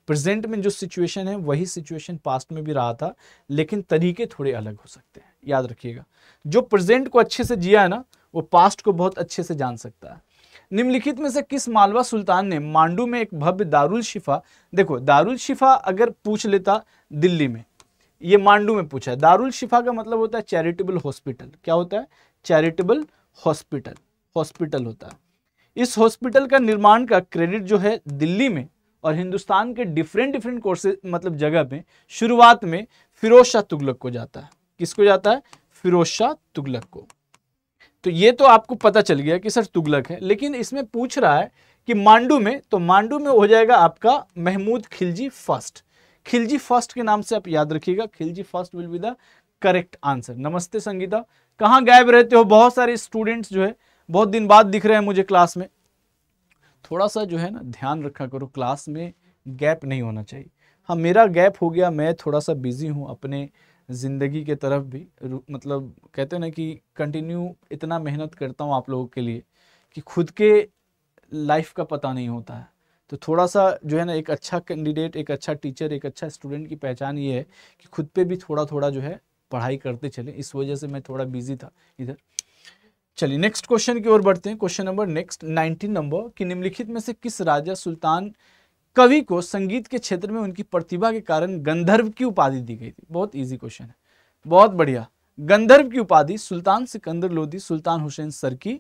प्रेजेंट में जो सिचुएशन है वही सिचुएशन पास्ट में भी रहा था लेकिन तरीके थोड़े अलग हो सकते हैं याद रखिएगा जो प्रेजेंट को अच्छे से जिया है ना वो पास्ट को बहुत अच्छे से जान सकता है निम्नलिखित में से किस मालवा सुल्तान ने मांडू में एक भव्य दारुल शिफा देखो दारुल शिफा अगर पूछ लेता दिल्ली में ये मांडू में पूछा है दारुल शिफा का मतलब होता है चैरिटेबल हॉस्पिटल क्या होता है चैरिटेबल हॉस्पिटल हॉस्पिटल होता है इस हॉस्पिटल का निर्माण का क्रेडिट जो है दिल्ली में और हिंदुस्तान के डिफरेंट डिफरेंट कोर्सेज मतलब जगह पे शुरुआत में फिरोज शाह तुगलक को जाता है किसको जाता है फिरोज शाह तुगलक को तो ये तो आपको पता चल गया कि सर तुगलक है लेकिन इसमें पूछ रहा है कि मांडू में तो मांडू में हो जाएगा आपका महमूद खिलजी फर्स्ट खिलजी फर्स्ट के नाम से आप याद रखिएगा Khilji first will be the correct answer नमस्ते संगीता कहाँ गायब रहते हो बहुत सारे स्टूडेंट्स जो है बहुत दिन बाद दिख रहे हैं मुझे क्लास में थोड़ा सा जो है ना ध्यान रखा करो क्लास में गैप नहीं होना चाहिए हाँ मेरा गैप हो गया मैं थोड़ा सा बिजी हूँ अपने ज़िंदगी के तरफ भी मतलब कहते हैं ना कि कंटिन्यू इतना मेहनत करता हूँ आप लोगों के लिए कि खुद के लाइफ का पता नहीं होता है तो थोड़ा सा जो है ना एक अच्छा कैंडिडेट एक अच्छा टीचर एक अच्छा स्टूडेंट की पहचान ये है कि खुद पे भी थोड़ा थोड़ा जो है पढ़ाई करते चले इस वजह से मैं थोड़ा बिजी था इधर चलिए नेक्स्ट क्वेश्चन की ओर बढ़ते हैं question number next nineteen number कि निम्नलिखित में से किस राजा सुल्तान कवि को संगीत के क्षेत्र में उनकी प्रतिभा के कारण गंधर्व की उपाधि दी गई थी बहुत ईजी क्वेश्चन है बहुत बढ़िया गंधर्व की उपाधि सुल्तान सिकंदर लोधी सुल्तान हुसैन सरकी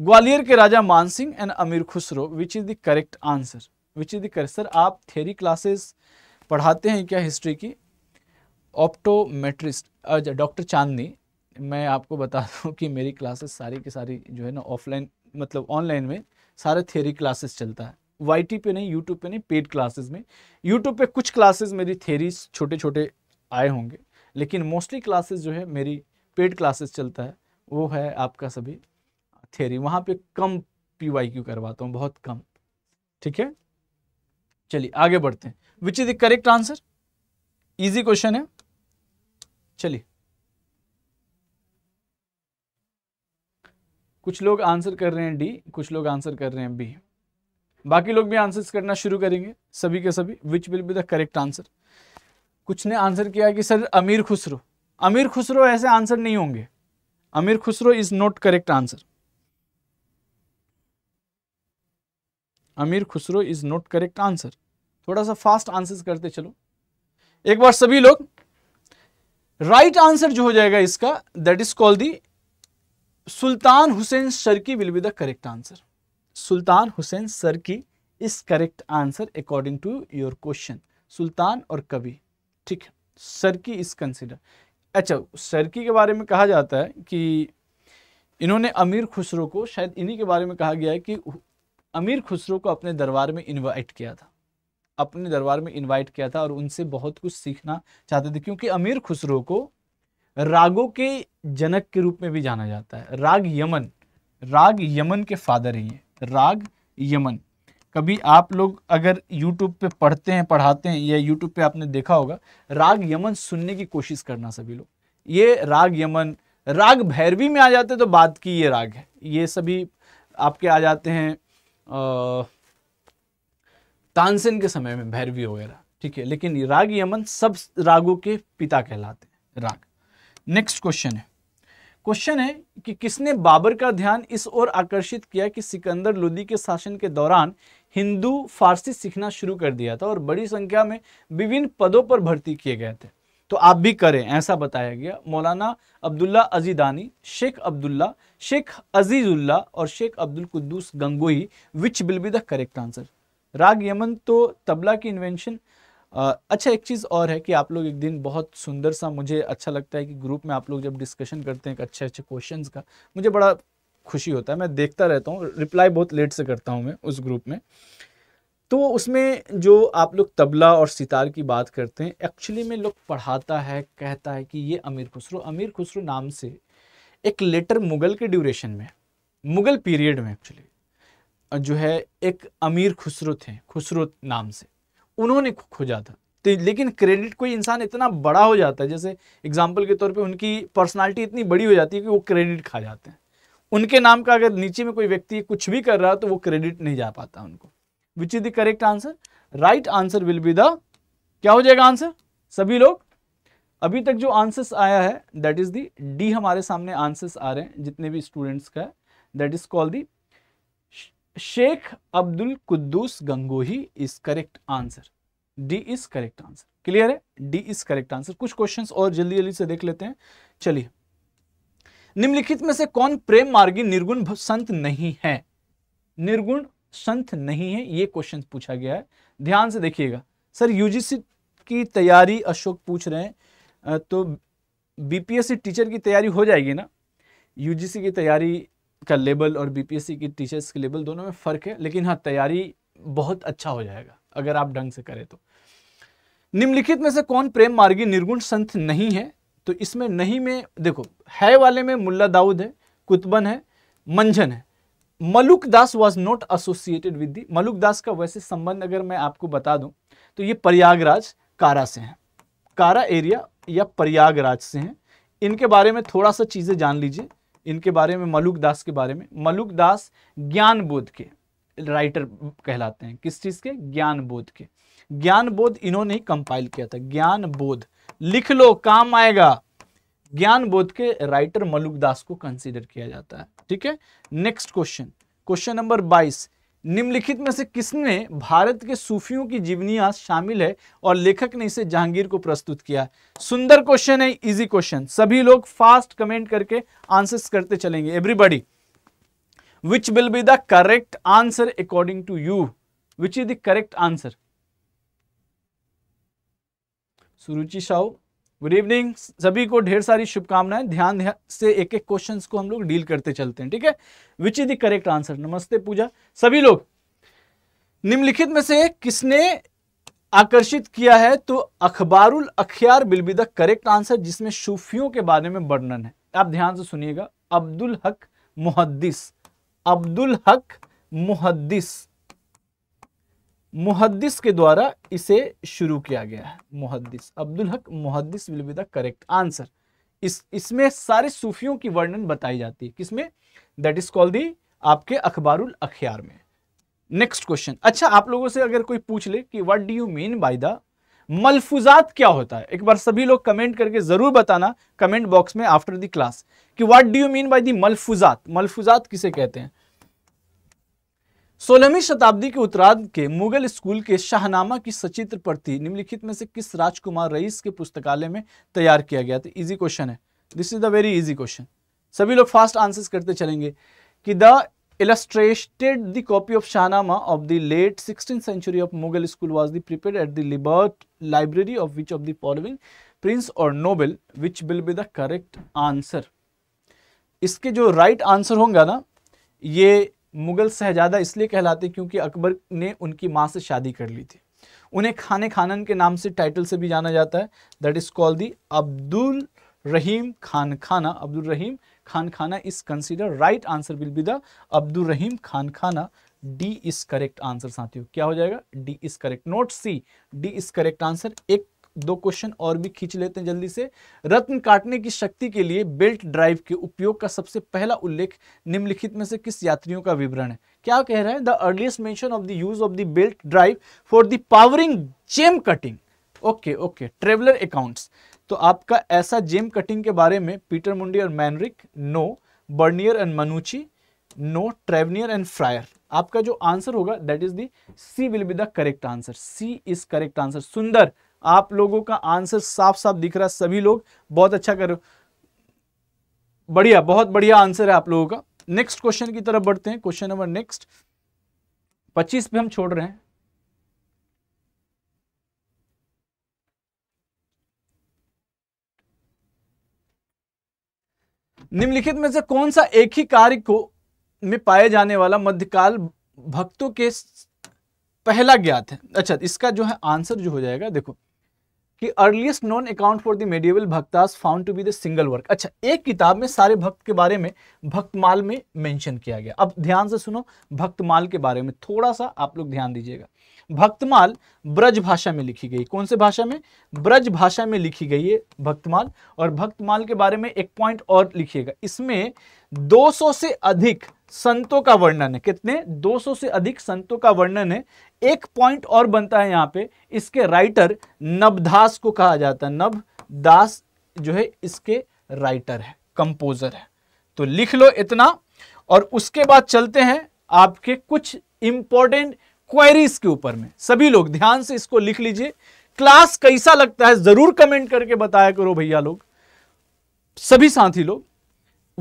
ग्वालियर के राजा Mansingh and Amir Khusro which is the correct answer which is the correct sir आप थेरी क्लासेस पढ़ाते हैं क्या हिस्ट्री की ऑप्टोमेट्रिस्ट अच्छा डॉक्टर चांदनी मैं आपको बता दूँ कि मेरी क्लासेस सारी की सारी जो है ना ऑफलाइन मतलब ऑनलाइन में सारे थेरी क्लासेस चलता है वाई पे नहीं यूट्यूब पे नहीं पेड क्लासेस में यूट्यूब पे कुछ क्लासेस मेरी थेरीज छोटे छोटे आए होंगे लेकिन मोस्टली क्लासेस जो है मेरी पेड क्लासेस चलता है वो है आपका सभी थेरी वहाँ पे कम क्यू करवाता हूँ बहुत कम ठीक है चलिए आगे बढ़ते हैं which is the correct answer easy question है चलिए कुछ लोग आंसर कर रहे हैं डी कुछ लोग आंसर कर रहे हैं बी बाकी लोग भी आंसर्स करना शुरू करेंगे सभी के सभी which will be the correct answer कुछ ने आंसर किया कि सर अमीर खुसरो अमीर खुसरो ऐसे आंसर नहीं होंगे Amir Khusro is not correct answer Amir Khusro is not correct answer थोड़ा सा फास्ट आंसर करते चलो एक बार सभी लोग राइट right आंसर जो हो जाएगा इसका that is called the Sultan Hussain Sharqi will be the correct answer Sultan Hussain sir की is correct answer according to your question Sultan और कवि ठीक है सर की इस कंसिडर अच्छा सर की के बारे में कहा जाता है कि इन्होंने अमीर खुसरो को शायद इन्हीं के बारे में कहा गया है कि अमीर खुसरो को अपने दरबार में इनवाइट किया था अपने दरबार में इनवाइट किया था और उनसे बहुत कुछ सीखना चाहते थे क्योंकि अमीर खुसरो को रागों के जनक के रूप में भी जाना जाता है राग यमन राग यमन के फादर ही हैं राग यमन कभी आप लोग अगर YouTube पे पढ़ते हैं पढ़ाते हैं या YouTube पे आपने देखा होगा राग यमन सुनने की कोशिश करना सभी लोग ये राग यमन राग भैरवी में आ जाते तो बात की ये राग है ये सभी आपके आ जाते हैं तानसेन के समय में भैरवी वगैरह ठीक है लेकिन राग यमन सब रागों के पिता कहलाते हैं राग नेक्स्ट क्वेश्चन है क्वेश्चन है कि किसने बाबर का ध्यान इस ओर आकर्षित किया कि सिकंदर लोदी के शासन के दौरान हिंदू फारसी सीखना शुरू कर दिया था और बड़ी संख्या में विभिन्न पदों पर भर्ती किए गए थे तो आप भी करें ऐसा बताया गया मौलाना अब्दुल्ला अजीदानी शेख अब्दुल्ला शेख अजीजुल्ला और Shaikh Abdul Quddus Gangohi which will be the correct answer Raag Yaman तो तबला की इन्वेंशन अच्छा एक चीज़ और है कि आप लोग एक दिन बहुत सुंदर सा मुझे अच्छा लगता है कि ग्रुप में आप लोग जब डिस्कशन करते हैं अच्छे अच्छे क्वेश्चन का मुझे बड़ा खुशी होता है मैं देखता रहता हूँ रिप्लाई बहुत लेट से करता हूँ मैं उस ग्रुप में तो उसमें जो आप लोग तबला और सितार की बात करते हैं एक्चुअली में लोग पढ़ाता है कहता है कि ये अमीर खुसरो अमीर खुसरो नाम से एक लेटर मुगल के ड्यूरेशन में मुगल पीरियड में एक्चुअली जो है एक अमीर खुसरो थे खुसरो नाम से उन्होंने खोजा था तो लेकिन क्रेडिट कोई इंसान इतना बड़ा हो जाता है जैसे एग्जाम्पल के तौर पर उनकी पर्सनैलिटी इतनी बड़ी हो जाती है कि वो क्रेडिट खा जाते हैं उनके नाम का अगर नीचे में कोई व्यक्ति कुछ भी कर रहा है तो वो क्रेडिट नहीं जा पाता उनको which is the correct answer right answer will be the क्या हो जाएगा आंसर सभी लोग अभी तक जो आंसर्स आया है दैट इज दी डी हमारे सामने आंसर्स आ रहे हैं जितने भी स्टूडेंट्स का है that is called the Shaikh Abdul Quddus Gangohi is correct answer D is correct answer clear है डी इज करेक्ट आंसर कुछ क्वेश्चंस और जल्दी जल्दी से देख लेते हैं चलिए निम्नलिखित में से कौन प्रेम मार्गी निर्गुण संत नहीं है निर्गुण संत नहीं है ये क्वेश्चन पूछा गया है ध्यान से देखिएगा सर यूजीसी की तैयारी अशोक पूछ रहे हैं तो बीपीएससी टीचर की तैयारी हो जाएगी ना यूजीसी की तैयारी का लेवल और बीपीएससी की टीचर्स के लेवल दोनों में फ़र्क है लेकिन हाँ तैयारी बहुत अच्छा हो जाएगा अगर आप ढंग से करें तो निम्नलिखित में से कौन प्रेम मार्गी निर्गुण संत नहीं है तो इसमें नहीं में देखो है वाले में मुल्ला दाऊद है कुतबन है मंझन है Maluk Das was not associated with the Maluk Das का वैसे संबंध अगर मैं आपको बता दूं तो ये प्रयागराज कारा से हैं कारा एरिया या प्रयागराज से हैं इनके बारे में थोड़ा सा चीज़ें जान लीजिए इनके बारे में मलुक दास के बारे में मलुक दास ज्ञान बोध के राइटर कहलाते हैं किस चीज़ के ज्ञान बोध के ज्ञान बोध इन्होंने ही कंपाइल किया था ज्ञान बोध लिख लो काम आएगा ज्ञान बोध के राइटर मलुक दास को कंसीडर किया जाता है ठीक है नेक्स्ट क्वेश्चन क्वेश्चन नंबर बाईस निम्नलिखित में से किसने भारत के सूफियों की जीवनियां शामिल है और लेखक ने इसे जहांगीर को प्रस्तुत किया सुंदर क्वेश्चन है इजी क्वेश्चन सभी लोग फास्ट कमेंट करके आंसर्स करते चलेंगे everybody which will be the correct answer according to you which is the correct answer Suruchi Sahu good evening सभी को ढेर सारी शुभकामनाएं ध्यान से एक एक क्वेश्चंस को हम लोग डील करते चलते हैं ठीक है which is the correct answer नमस्ते पूजा सभी लोग निम्नलिखित में से किसने आकर्षित किया है तो Akhbarul Akhyar will be the correct answer जिसमें सूफियों के बारे में वर्णन है आप ध्यान से सुनिएगा अब्दुल हक मुहद्दिस अब्दुल हक मुहद्दिस मुहदिस के द्वारा इसे शुरू किया गया है Muhaddis Abdul Haq Muhaddis will be the correct answer इस इसमें सारे सूफियों की वर्णन बताई जाती है किसमें दैट इज कॉल्ड दी आपके अखबारुल अखियार में नेक्स्ट क्वेश्चन अच्छा आप लोगों से अगर कोई पूछ ले कि what do you mean by the Malfuzat क्या होता है एक बार सभी लोग कमेंट करके जरूर बताना कमेंट बॉक्स में आफ्टर द क्लास कि what do you mean by the Malfuzat Malfuzat किसे कहते हैं सोलहवीं शताब्दी के उत्तराध के मुगल स्कूल के शाहनामा की सचित्र प्रति निम्नलिखित में से किस राजकुमार रईस के पुस्तकालय में तैयार किया गया था इजी क्वेश्चन है this is the very easy question सभी लोग फास्ट आंसर्स करते चलेंगे कि the illustrated the copy of Shahnama of the late sixteen century of Mughal school was the prepare at the library library of which of the following prince or noble which will be the correct answer इसके जो right right answer होंगे ना ये मुग़ल शहजादा इसलिए कहलाते क्योंकि अकबर ने उनकी माँ से शादी कर ली थी उन्हें खान खानन के नाम से टाइटल से भी जाना जाता है that is called the Abdul Rahim Khan Khana Abdul Rahim Khan Khana is consider right answer will be the Abdul Rahim Khan Khana D is correct answer साथियों क्या हो जाएगा D is correct not C D is correct answer एक दो क्वेश्चन और भी खींच लेते हैं जल्दी से रत्न काटने की शक्ति के लिए बेल्ट ड्राइव के उपयोग का सबसे पहला उल्लेख निम्नलिखित में से किस यात्रियों का विवरण है क्या कह रहे हैं the earliest mention of the use of the belt drive for the powering gem cutting okay okay traveller accounts तो आपका ऐसा जेम कटिंग के बारे में पीटर मुंडी और Manrique no Bernier and Manucci no Tavernier and Fryer आपका जो आंसर होगा that is the C will be the correct answer C is correct answer सुंदर आप लोगों का आंसर साफ साफ दिख रहा है सभी लोग बहुत अच्छा कर बढ़िया बहुत बढ़िया आंसर है आप लोगों का नेक्स्ट क्वेश्चन की तरफ बढ़ते हैं क्वेश्चन नंबर नेक्स्ट पच्चीस पे हम छोड़ रहे हैं निम्नलिखित में से कौन सा एक ही कार्य को में पाए जाने वाला मध्यकाल भक्तों के पहला ज्ञात है अच्छा इसका जो है आंसर जो हो जाएगा देखो कि earliest known account for the medieval bhaktas found to be the single work अच्छा एक किताब में सारे भक्त के बारे में भक्तमाल में मेंशन किया गया अब ध्यान से सुनो भक्तमाल के बारे में थोड़ा सा आप लोग ध्यान दीजिएगा भक्तमाल ब्रज भाषा में लिखी गई कौन से भाषा में ब्रज भाषा में लिखी गई है भक्तमाल और भक्तमाल के बारे में एक पॉइंट और लिखिएगा इसमें 200 से अधिक संतों का वर्णन है कितने 200 से अधिक संतों का वर्णन है एक पॉइंट और बनता है यहां पे इसके राइटर नबदास को कहा जाता है नबदास जो है इसके राइटर है कंपोजर है तो लिख लो इतना और उसके बाद चलते हैं आपके कुछ इंपॉर्टेंट क्वेरीज के ऊपर में सभी लोग ध्यान से इसको लिख लीजिए क्लास कैसा लगता है जरूर कमेंट करके बताया करो भैया लोग सभी साथी लोग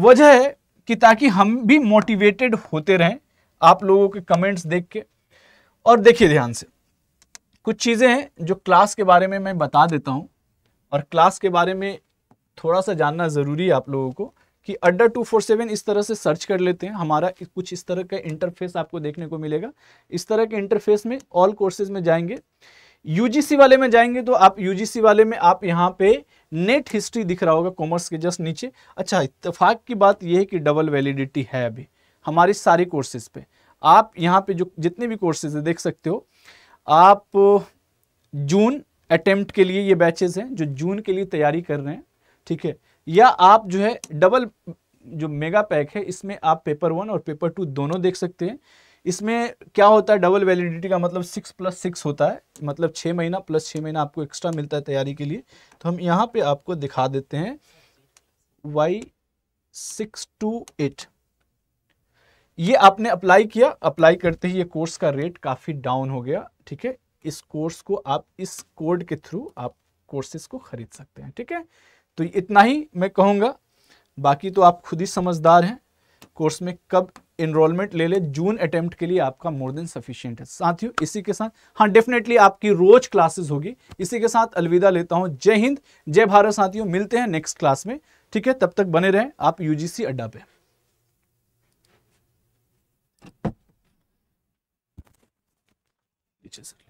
वजह है कि ताकि हम भी मोटिवेटेड होते रहें आप लोगों के कमेंट्स देख के और देखिए ध्यान से कुछ चीज़ें हैं जो क्लास के बारे में मैं बता देता हूँ और क्लास के बारे में थोड़ा सा जानना ज़रूरी है आप लोगों को कि अड्डा टू फोर सेवन इस तरह से सर्च कर लेते हैं हमारा कुछ इस तरह का इंटरफेस आपको देखने को मिलेगा इस तरह के इंटरफेस में ऑल कोर्सेज में जाएंगे यूजीसी वाले में जाएंगे तो आप यूजीसी वाले में आप यहाँ पे नेट हिस्ट्री दिख रहा होगा कॉमर्स के जस्ट नीचे अच्छा इतफाक की बात यह है कि डबल वैलिडिटी है अभी हमारी सारी कोर्सेज पे आप यहाँ पे जो जितने भी कोर्सेज है देख सकते हो आप जून अटेम्प्ट के लिए ये बैचेज हैं जो जून के लिए तैयारी कर रहे हैं ठीक है या आप जो है डबल जो मेगा पैक है इसमें आप पेपर वन और पेपर टू दोनों देख सकते हैं इसमें क्या होता है डबल वैलिडिटी का मतलब सिक्स प्लस सिक्स होता है मतलब छः महीना प्लस छः महीना आपको एक्स्ट्रा मिलता है तैयारी के लिए तो हम यहाँ पे आपको दिखा देते हैं वाई सिक्स टू एट ये आपने अप्लाई किया अप्लाई करते ही ये कोर्स का रेट काफ़ी डाउन हो गया ठीक है इस कोर्स को आप इस कोड के थ्रू आप कोर्सेस को ख़रीद सकते हैं ठीक है तो इतना ही मैं कहूँगा बाकी तो आप खुद ही समझदार हैं कोर्स में कब इनरोलमेंट ले ले जून अटेम्प्ट के लिए आपका मोर देन सफिशियंट है साथियों इसी के साथ हाँ डेफिनेटली आपकी रोज क्लासेस होगी इसी के साथ अलविदा लेता हूँ जय हिंद जय भारत साथियों मिलते हैं नेक्स्ट क्लास में ठीक है तब तक बने रहें आप यूजीसी अड्डा पे sir.